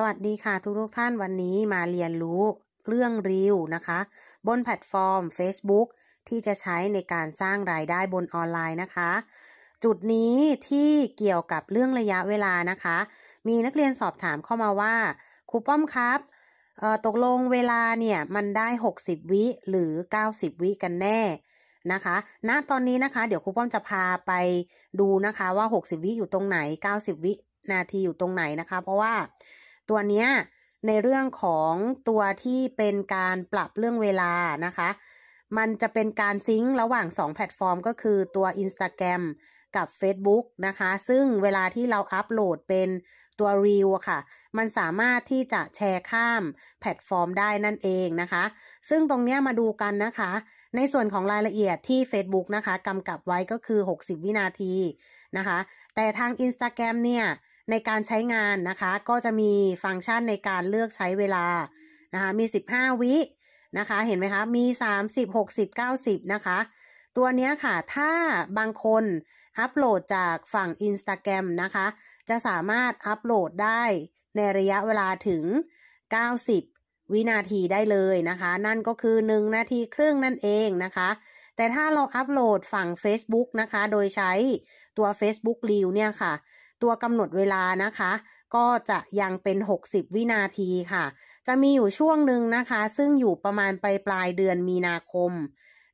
สวัสดีค่ะ ทุกทุกท่านวันนี้มาเรียนรู้เรื่องรีวนะคะ บนแพลตฟอร์ม Facebook ที่จะใช้ในการสร้างรายได้บนออนไลน์นะคะ จุดนี้ที่เกี่ยวกับเรื่องระยะเวลานะคะ มีนักเรียนสอบถามเข้ามาว่าครูป้อมครับ ตกลงเวลาเนี่ย มันได้ 60 วิหรือ 90 วิกันแน่นะคะณนะตอนนี้นะคะเดี๋ยวครูป้อมจะพาไปดูนะคะว่า 60 วิอยู่ตรงไหน 90 วินาทีอยู่ตรงไหนนะคะ เพราะว่าตัวเนี้ยในเรื่องของตัวที่เป็นการปรับเรื่องเวลานะคะ มันจะเป็นการซิงค์ระหว่าง 2 แพลตฟอร์มก็คือตัว Instagram กับ Facebook นะคะ ซึ่งเวลาที่เราอัปโหลดเป็นตัวรีวค่ะ มันสามารถที่จะแชร์ข้ามแพลตฟอร์มได้นั่นเองนะคะ ซึ่งตรงนี้มาดูกันนะคะ ในส่วนของรายละเอียดที่ Facebook นะคะกำกับไว้ก็คือ 60 วินาทีนะคะ แต่ทาง Instagram เนี่ยในการใช้งานนะคะ ก็จะมีฟังก์ชันในการเลือกใช้เวลานะคะมี 15 วินะคะ เห็นไหมคะมี 30 60 90 นะคะ ตัวนี้ค่ะถ้าบางคนอัปโหลดจากฝั่ง Instagram นะคะ จะสามารถอัปโหลดได้ในระยะเวลาถึง 90 วินาทีได้เลยนะคะ นั่นก็คือ1นาทีครึ่งนั่นเองนะคะ แต่ถ้าเราอัปโหลดฝั่ง Facebook นะคะ โดยใช้ตัว Facebook Reel เนี่ยค่ะตัวกำหนดเวลานะคะ ก็จะยังเป็น 60วินาทีค่ะ จะมีอยู่ช่วงหนึ่งนะคะ ซึ่งอยู่ประมาณปลายปลายเดือนมีนาคม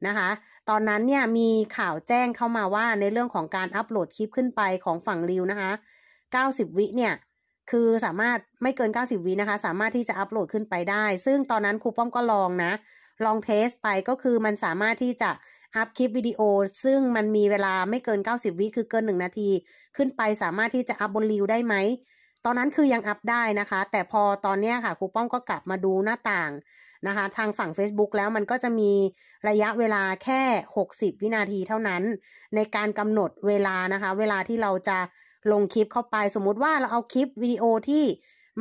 นะคะ ตอนนั้นเนี่ยมีข่าวแจ้งเข้ามาว่าในเรื่องของการอัปโหลดคลิปขึ้นไปของฝั่งริวนะคะ90วิเนี่ยคือสามารถไม่เกิน 90วินะคะ สามารถที่จะอัปโหลดขึ้นไปได้ ซึ่งตอนนั้นครูป้อมก็ลองนะ ลองเทสไปก็คือมันสามารถที่จะอัพคลิปวิดีโอ ซึ่งมันมีเวลาไม่เกิน 90 วิคือเกิน 1 นาที ขึ้นไปสามารถที่จะอัพบนรีวได้ไหม ตอนนั้นคือยังอัพได้นะคะ แต่พอตอนนี้ค่ะครูป้อมก็กลับมาดูหน้าต่างนะคะ ทางฝั่ง Facebook แล้วมันก็จะมีระยะเวลาแค่ 60 วินาทีเท่านั้น ในการกำหนดเวลานะคะ เวลาที่เราจะลงคลิปเข้าไปสมมติว่าเราเอาคลิปวิดีโอที่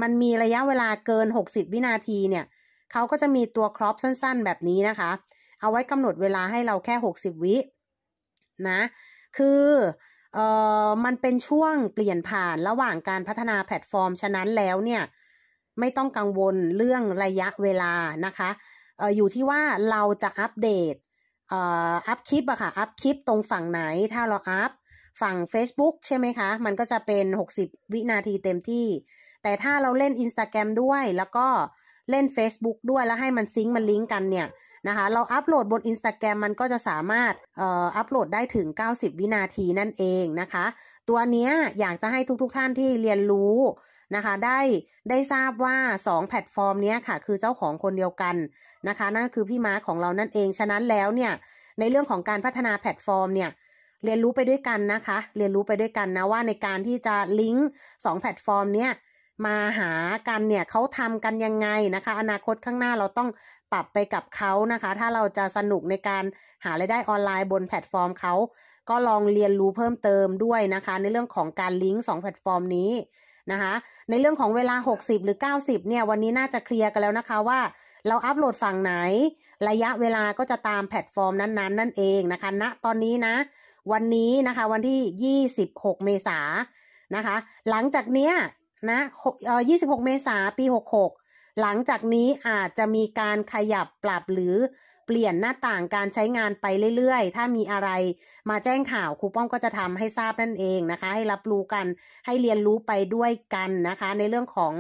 มันมีระยะเวลาเกิน 60 วินาทีเนี่ยเขาก็จะมีตัวครอปสั้นๆ แบบนี้นะคะเอาไว้กำหนดเวลาให้เราแค่ 60 วินะ คือเอ่อมันเป็นช่วงเปลี่ยนผ่านระหว่างการพัฒนาแพลตฟอร์ม ฉะนั้นแล้วเนี่ย ไม่ต้องกังวลเรื่องระยะเวลานะคะ เอ่ออยู่ที่ว่าเราจะอัปเดตเอ่ออัปคลิปอะค่ะ อัปคลิปตรงฝั่งไหนถ้าเราอัปฝั่ง Facebook ใช่ไหมคะ มันก็จะเป็น 60 วินาทีเต็มที่ แต่ถ้าเราเล่น Instagram ด้วย แล้วก็เล่น Facebook ด้วยแล้วให้มันซิงค์มันลิงก์กันเนี่ยนะคะเราอัปโหลดบน Instagram มันก็จะสามารถอัปโหลดได้ถึง 90 วินาทีนั่นเองนะคะ ตัวนี้อยากจะให้ทุกๆทท่านที่เรียนรู้นะคะได้ได้ทราบว่า 2 แพลตฟอร์มนี้ค่ะคือเจ้าของคนเดียวกันนะคะ นั่นคือพี่ม้าของเรานั่นเอง ฉะนั้นแล้วเนี่ยในเรื่องของการพัฒนาแพลตฟอร์มเนี่ยเรียนรู้ไปด้วยกันนะคะ เรียนรู้ไปด้วยกันนะว่าในการที่จะลิงก์2 แพลตฟอร์มเนี้ยมาหากันเนี่ยเขาทำกันยังไงนะคะ อนาคตข้างหน้าเราต้องปรับไปกับเขานะคะ ถ้าเราจะสนุกในการหาไรายได้ออนไลน์บนแพลตฟอร์มเขาก็ลองเรียนรู้เพิ่มเติมด้วยนะคะ ในเรื่องของการลิงก์สองแพลตฟอร์มนี้นะคะในเรื่องของเวลา60หรือ90เนี่ยวันนี้น่าจะเคลียร์กันแล้วนะคะ ว่าเราอัปโหลดฝั่งไหน ระยะเวลาก็จะตามแพลตฟอร์มนั้นๆนนนั่นเองนะคะณนะตอนนี้นะ วันนี้นะคะ วันที่ 26เมษายนนะคะ หลังจากเนี้ยนะ 26 เมษาปี 66 หลังจากนี้อาจจะมีการขยับปรับหรือเปลี่ยนหน้าต่างการใช้งานไปเรื่อยๆ ถ้ามีอะไรมาแจ้งข่าวครูป้อมก็จะทำให้ทราบนั่นเองนะคะ ให้รับรู้กัน ให้เรียนรู้ไปด้วยกันนะคะ ในเรื่องของ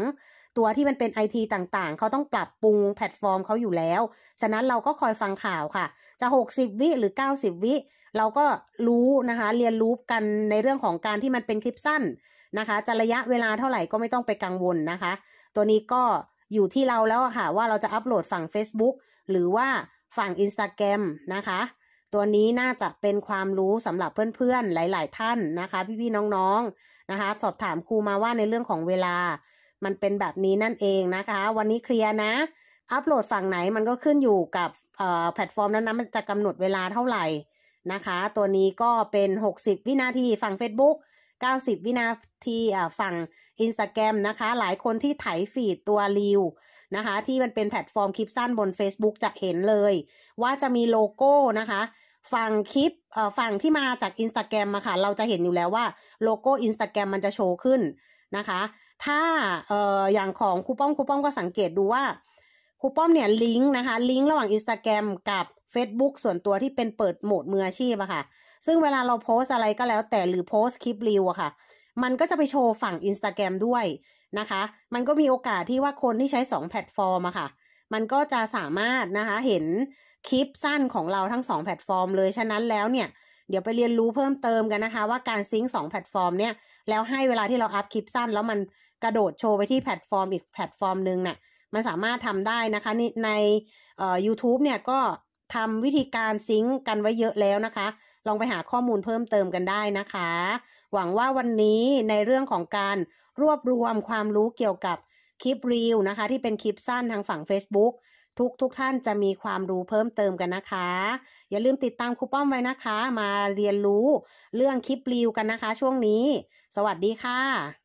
ตัวที่มันเป็นไอทีต่างๆ เขาต้องปรับปรุงแพลตฟอร์มเขาอยู่แล้ว ฉะนั้นเราก็คอยฟังข่าวค่ะ จะ 60 วิ หรือ 90 วิ เราก็รู้นะคะ เรียนรู้กันในเรื่องของการที่มันเป็นคลิปสั้นนะคะจะระยะเวลาเท่าไหร่ ก็ไม่ต้องไปกังวลนะคะ ตัวนี้ก็อยู่ที่เราแล้วค่ะว่าเราจะอัปโหลดฝั่ง Facebook หรือว่าฝั่ง i n s t a g r รมนะคะ ตัวนี้น่าจะเป็นความรู้สำหรับเพื่อนๆ หลายๆท่านนะคะพี่ๆน้องๆนะคะ สอบถามครูมาว่าในเรื่องของเวลามันเป็นแบบนี้นั่นเองนะคะ วันนี้เคลียร์นะ อัปโหลดฝั่งไหนมันก็ขึ้นอยู่กับแพลตฟอร์มนั้นๆมันจะกำหนดเวลาเท่าไหร่นะคะ ตัวนี้ก็เป็น 60 วินาทีฝั่ง Facebook 90 วินาทีฝั่ง i นส t a g r รมนะคะหลายคนที่ไถฟีดตัวรีวนะคะ ที่มันเป็นแพลตฟอร์มคลิปสั้นบน Facebook จะเห็นเลย ว่าจะมีโลโก้นะคะ ฝั่งคลิปฝั่งที่มาจาก Instagram มาค่ะ เราจะเห็นอยู่แล้วว่าโลโก้ Instagram มันจะโชว์ขึ้นนะคะ ถ้าเอ่ออย่างของคูป้องคูป้องก็สังเกตดูว่าคูป้อมเนี่ยลิงก์นะคะลิงก์ระหว่าง Instagram กับ Facebook ส่วนตัวที่เป็นเปิดโหมดมืออาชีพอะค่ะซึ่งเวลาเราโพสอะไรก็แล้วแต่หรือโพสคลิปรีวอะค่ะ มันก็จะไปโชว์ฝั่ง i ิน t a g r รมด้วยนะคะ มันก็มีโอกาสที่ว่าคนที่ใช้2แพลตฟอร์มอะค่ะ มันก็จะสามารถนะคะเห็นคลิปสั้นของเราทั้ง 2แพลตฟอร์ม เลย ฉะนั้นแล้วเนี่ย เดี๋ยวไปเรียนรู้เพิ่มเติมกันนะคะ ว่าการซิงค์สแพลตฟอร์ม เนี่ย แล้วให้เวลาที่เราอัพคลิปสั้นแล้วมันกระโดดโชว์ไปที่แพลตฟอร์ม อีกแพลตฟอร์มหนึ่งนะ่ะมันสามารถทำได้นะคะในยูทูบเนี่ยก็ทำวิธีการซิงค์กันไว้เยอะแล้วนะคะลองไปหาข้อมูลเพิ่มเติมกันได้นะคะ หวังว่าวันนี้ในเรื่องของการรวบรวมความรู้เกี่ยวกับคลิปรีวนะคะ ที่เป็นคลิปสั้นทางฝั่ง Facebook ทุกทุกท่านจะมีความรู้เพิ่มเติมกันนะคะ อย่าลืมติดตามครูป้อมไว้นะคะ มาเรียนรู้เรื่องคลิปรีวกันนะคะ ช่วงนี้ สวัสดีค่ะ